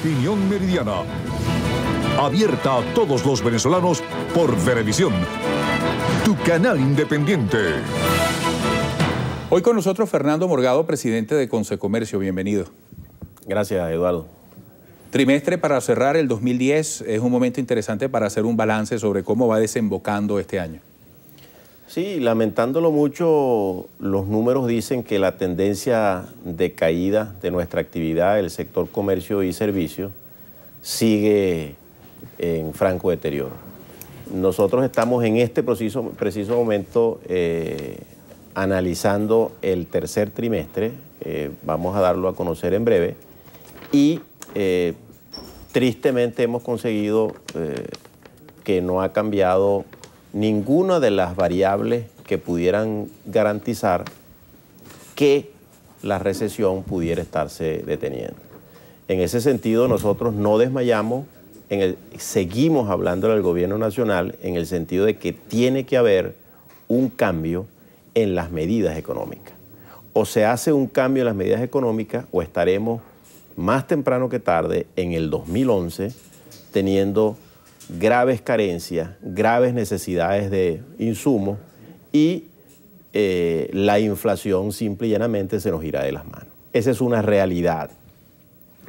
Opinión Meridiana. Abierta a todos los venezolanos por televisión. tu canal independiente. Hoy con nosotros Fernando Morgado, presidente de Consecomercio. Bienvenido. Gracias, Eduardo. Trimestre para cerrar el 2010 es un momento interesante para hacer un balance sobre cómo va desembocando este año. Sí, lamentándolo mucho, los números dicen que la tendencia de caída de nuestra actividad, el sector comercio y servicios, sigue en franco deterioro. Nosotros estamos en este preciso, momento eh, analizando el tercer trimestre, eh, vamos a darlo a conocer en breve, y eh, tristemente hemos conseguido que no ha cambiado ninguna de las variables que pudieran garantizar que la recesión pudiera estarse deteniendo. En ese sentido, nosotros no desmayamos, en seguimos hablando al gobierno nacional en el sentido de que tiene que haber un cambio en las medidas económicas. O se hace un cambio en las medidas económicas o estaremos más temprano que tarde, en el 2011, teniendo graves carencias, graves necesidades de insumos y eh, la inflación simple y llanamente se nos irá de las manos. Esa es una realidad.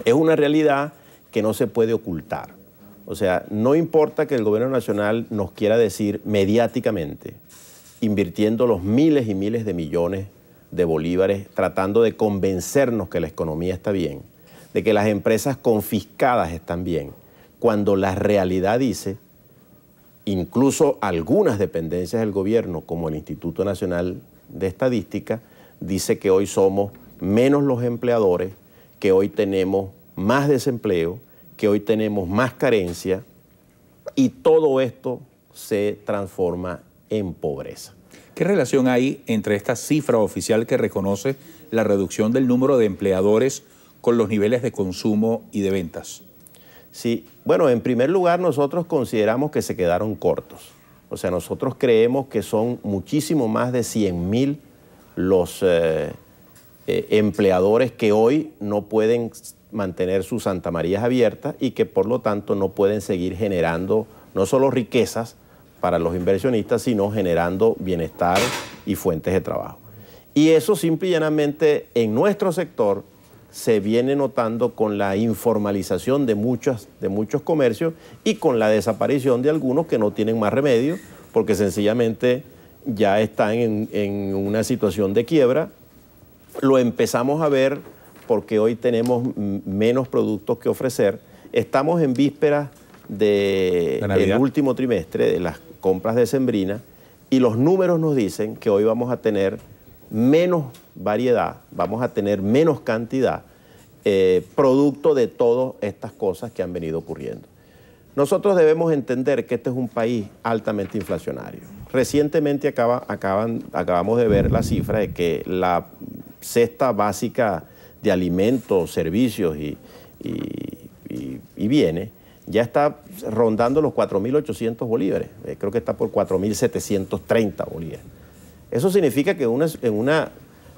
Es una realidad que no se puede ocultar. O sea, no importa que el gobierno nacional nos quiera decir mediáticamente, invirtiendo los miles y miles de millones de bolívares, tratando de convencernos que la economía está bien, de que las empresas confiscadas están bien, cuando la realidad dice, incluso algunas dependencias del gobierno, como el Instituto Nacional de Estadística, dice que hoy somos menos los empleadores, que hoy tenemos más desempleo, que hoy tenemos más carencia, y todo esto se transforma en pobreza. ¿Qué relación hay entre esta cifra oficial que reconoce la reducción del número de empleadores con los niveles de consumo y de ventas? Sí, bueno, en primer lugar nosotros consideramos que se quedaron cortos. O sea, nosotros creemos que son muchísimo más de 100 mil los eh, eh, empleadores que hoy no pueden mantener sus Santa Marías abiertas y que por lo tanto no pueden seguir generando no solo riquezas para los inversionistas, sino generando bienestar y fuentes de trabajo. Y eso simple y llanamente en nuestro sector se viene notando con la informalización de, de muchos comercios y con la desaparición de algunos que no tienen más remedio porque sencillamente ya están en, una situación de quiebra. Lo empezamos a ver porque hoy tenemos menos productos que ofrecer. Estamos en vísperas del último trimestre de las compras de Sembrina y los números nos dicen que hoy vamos a tener menos variedad, vamos a tener menos cantidad, eh, producto de todas estas cosas que han venido ocurriendo. Nosotros debemos entender que este es un país altamente inflacionario. Recientemente acaba, acabamos de ver la cifra de que la cesta básica de alimentos, servicios y, bienes ya está rondando los 4.800 bolívares. Eh, creo que está por 4.730 bolívares. Eso significa que en una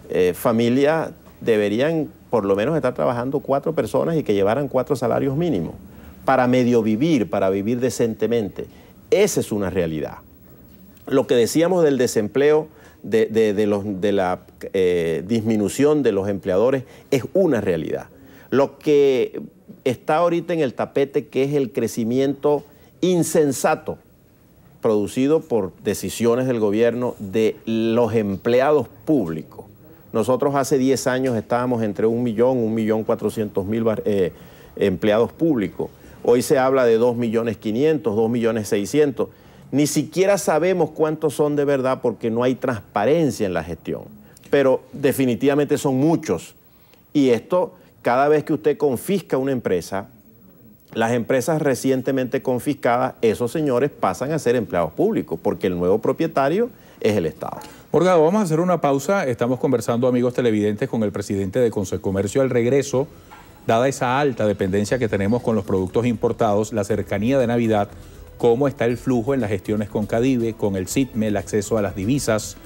eh, familia deberían por lo menos estar trabajando cuatro personas y que llevaran cuatro salarios mínimos para medio vivir, para vivir decentemente. Esa es una realidad. Lo que decíamos del desempleo, de, la eh, disminución de los empleadores, es una realidad. Lo que está ahorita en el tapete, que es el crecimiento insensato producido por decisiones del gobierno de los empleados públicos. Nosotros hace 10 años estábamos entre un millón, un millón cuatrocientos mil eh, empleados públicos. Hoy se habla de 2 millones 500, 2 millones 600. Ni siquiera sabemos cuántos son de verdad porque no hay transparencia en la gestión. Pero definitivamente son muchos. Y esto, cada vez que usted confisca una empresa, las empresas recientemente confiscadas, esos señores pasan a ser empleados públicos, porque el nuevo propietario es el Estado. Morgado, vamos a hacer una pausa. Estamos conversando, amigos televidentes, con el presidente de Consejo Comercio al regreso. Dada esa alta dependencia que tenemos con los productos importados, la cercanía de Navidad, cómo está el flujo en las gestiones con Cadive, con el CITME, el acceso a las divisas,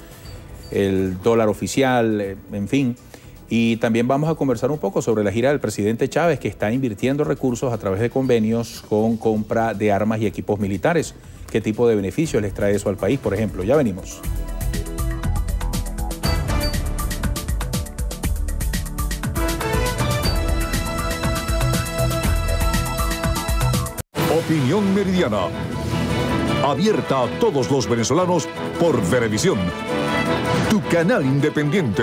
el dólar oficial, eh, en fin. Y también vamos a conversar un poco sobre la gira del presidente Chávez, que está invirtiendo recursos a través de convenios con compra de armas y equipos militares. ¿Qué tipo de beneficios les trae eso al país, por ejemplo? Ya venimos. Opinión Meridiana. Abierta a todos los venezolanos por televisión. tu canal independiente.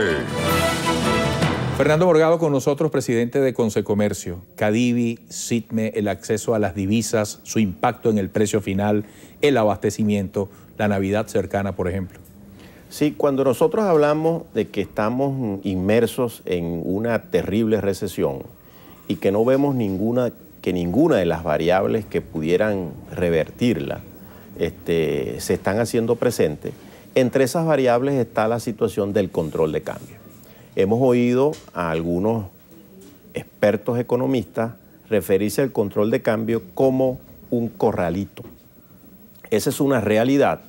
Fernando Borgado con nosotros, presidente de Consecomercio. Cadivi, SITME, el acceso a las divisas, su impacto en el precio final, el abastecimiento, la Navidad cercana, por ejemplo. Sí, cuando nosotros hablamos de que estamos inmersos en una terrible recesión y que no vemos ninguna, que ninguna de las variables que pudieran revertirla este, se están haciendo presentes, entre esas variables está la situación del control de cambio. Hemos oído a algunos expertos economistas referirse al control de cambio como un corralito. Esa es una realidad.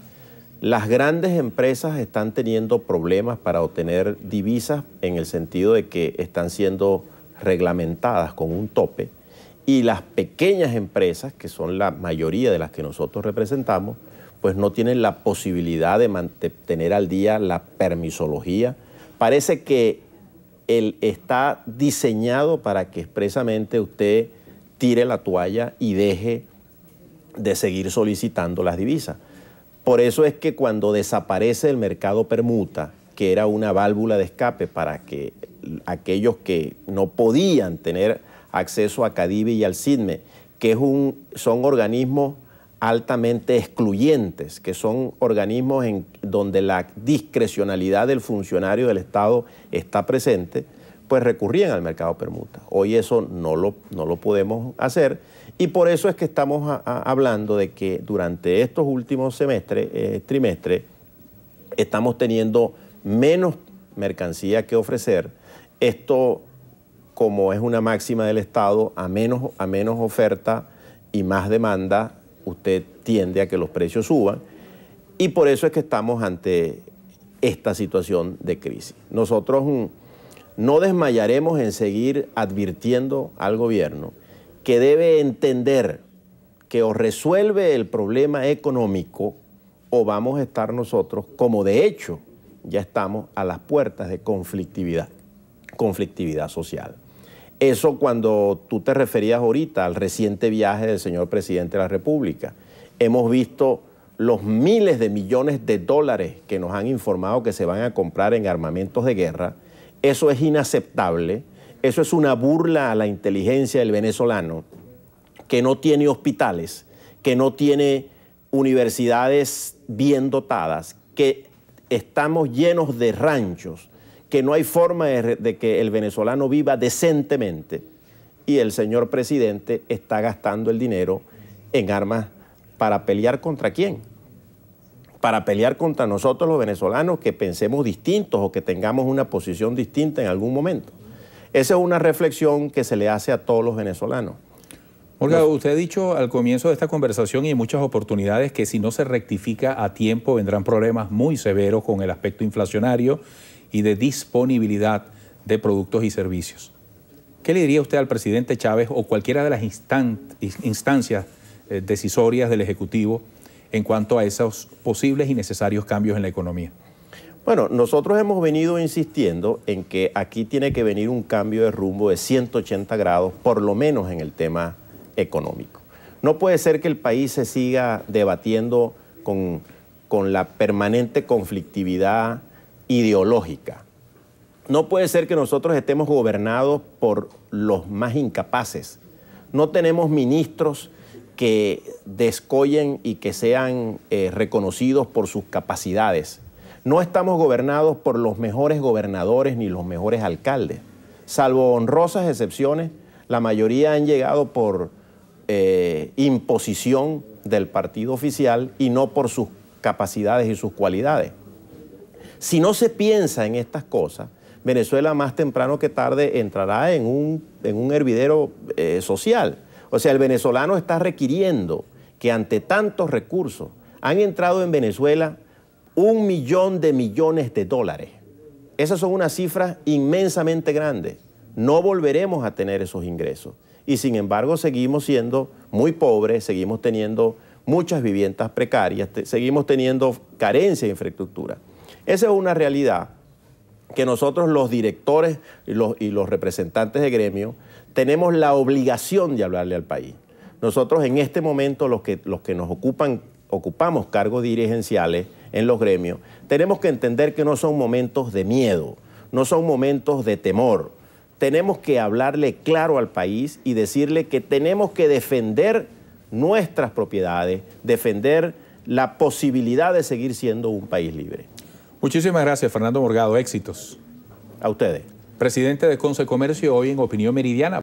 Las grandes empresas están teniendo problemas para obtener divisas en el sentido de que están siendo reglamentadas con un tope y las pequeñas empresas, que son la mayoría de las que nosotros representamos, pues no tienen la posibilidad de mantener al día la permisología parece que él está diseñado para que expresamente usted tire la toalla y deje de seguir solicitando las divisas. Por eso es que cuando desaparece el mercado permuta, que era una válvula de escape para que aquellos que no podían tener acceso a CADIVI y al CIDME, que es un, son organismos altamente excluyentes, que son organismos en donde la discrecionalidad del funcionario del Estado está presente, pues recurrían al mercado permuta. Hoy eso no lo, no lo podemos hacer y por eso es que estamos hablando de que durante estos últimos semestres, eh, trimestres, estamos teniendo menos mercancía que ofrecer. Esto, como es una máxima del Estado, a menos, a menos oferta y más demanda, usted tiende a que los precios suban y por eso es que estamos ante esta situación de crisis. Nosotros mm, no desmayaremos en seguir advirtiendo al gobierno que debe entender que o resuelve el problema económico o vamos a estar nosotros, como de hecho ya estamos a las puertas de conflictividad, conflictividad social. Eso cuando tú te referías ahorita al reciente viaje del señor presidente de la República. Hemos visto los miles de millones de dólares que nos han informado que se van a comprar en armamentos de guerra. Eso es inaceptable. Eso es una burla a la inteligencia del venezolano, que no tiene hospitales, que no tiene universidades bien dotadas, que estamos llenos de ranchos, que no hay forma de, que el venezolano viva decentemente y el señor presidente está gastando el dinero en armas para pelear contra quién? Para pelear contra nosotros los venezolanos que pensemos distintos o que tengamos una posición distinta en algún momento. Esa es una reflexión que se le hace a todos los venezolanos. Olga, usted ha dicho al comienzo de esta conversación y en muchas oportunidades que si no se rectifica a tiempo vendrán problemas muy severos con el aspecto inflacionario y de disponibilidad de productos y servicios. ¿Qué le diría usted al presidente Chávez o cualquiera de las instancias eh, decisorias del Ejecutivo en cuanto a esos posibles y necesarios cambios en la economía? Bueno, nosotros hemos venido insistiendo en que aquí tiene que venir un cambio de rumbo de 180 grados, por lo menos en el tema económico. No puede ser que el país se siga debatiendo con, con la permanente conflictividad ideológica. No puede ser que nosotros estemos gobernados por los más incapaces. No tenemos ministros que descollen y que sean eh, reconocidos por sus capacidades. No estamos gobernados por los mejores gobernadores ni los mejores alcaldes. Salvo honrosas excepciones, la mayoría han llegado por eh, imposición del partido oficial y no por sus capacidades y sus cualidades. Si no se piensa en estas cosas, Venezuela más temprano que tarde entrará en un, hervidero eh, social. O sea, el venezolano está requiriendo que ante tantos recursos han entrado en Venezuela un millón de millones de dólares. Esas son unas cifras inmensamente grandes. No volveremos a tener esos ingresos. Y sin embargo seguimos siendo muy pobres, seguimos teniendo muchas viviendas precarias, seguimos teniendo carencia de infraestructura. Esa es una realidad que nosotros los directores y los, representantes de gremio tenemos la obligación de hablarle al país. Nosotros en este momento los que, los que nos ocupan, ocupamos cargos dirigenciales en los gremios, tenemos que entender que no son momentos de miedo, no son momentos de temor. Tenemos que hablarle claro al país y decirle que tenemos que defender nuestras propiedades, defender la posibilidad de seguir siendo un país libre. Muchísimas gracias, Fernando Morgado. Éxitos. A ustedes. Presidente de Conce Comercio, hoy en Opinión Meridiana.